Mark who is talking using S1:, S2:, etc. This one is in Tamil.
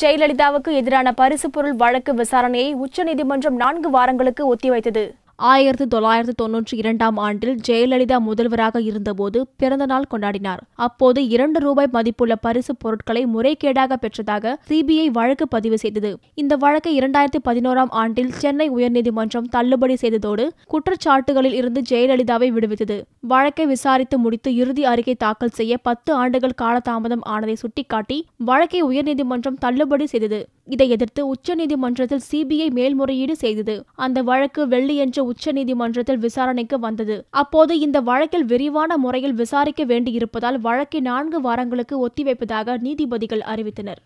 S1: ஜெயலலிதாவுக்கு எதிரான பரிசு பொருள் வழக்கு விசாரணையை உச்சநீதிமன்றம் நான்கு வாரங்களுக்கு ஒத்திவைத்தது ஆயிரத்தி தொள்ளாயிரத்தி தொன்னூற்றி இரண்டாம் ஆண்டில் ஜெயலலிதா முதல்வராக இருந்தபோது பிறந்த நாள் கொண்டாடினார் அப்போது இரண்டு ரூபாய் மதிப்புள்ள பரிசு பொருட்களை முறைகேடாக பெற்றதாக சிபிஐ வழக்கு பதிவு செய்தது இந்த வழக்கை இரண்டாயிரத்தி பதினோராம் ஆண்டில் சென்னை உயர்நீதிமன்றம் தள்ளுபடி செய்ததோடு குற்றச்சாட்டுகளில் இருந்து ஜெயலலிதாவை விடுவித்தது வழக்கை விசாரித்து முடித்து இறுதி அறிக்கை தாக்கல் செய்ய பத்து ஆண்டுகள் காலதாமதம் ஆனதை சுட்டிக்காட்டி வழக்கை உயர்நீதிமன்றம் தள்ளுபடி செய்தது இதை எதிர்த்து உச்சநீதிமன்றத்தில் சிபிஐ மேல்முறையீடு செய்தது அந்த வழக்கு வெள்ளியன்று உச்சநீதிமன்றத்தில் விசாரணைக்கு வந்தது அப்போது இந்த வழக்கில் விரிவான முறையில் விசாரிக்க வேண்டியிருப்பதால் வழக்கை நான்கு வாரங்களுக்கு ஒத்திவைப்பதாக நீதிபதிகள் அறிவித்தனர்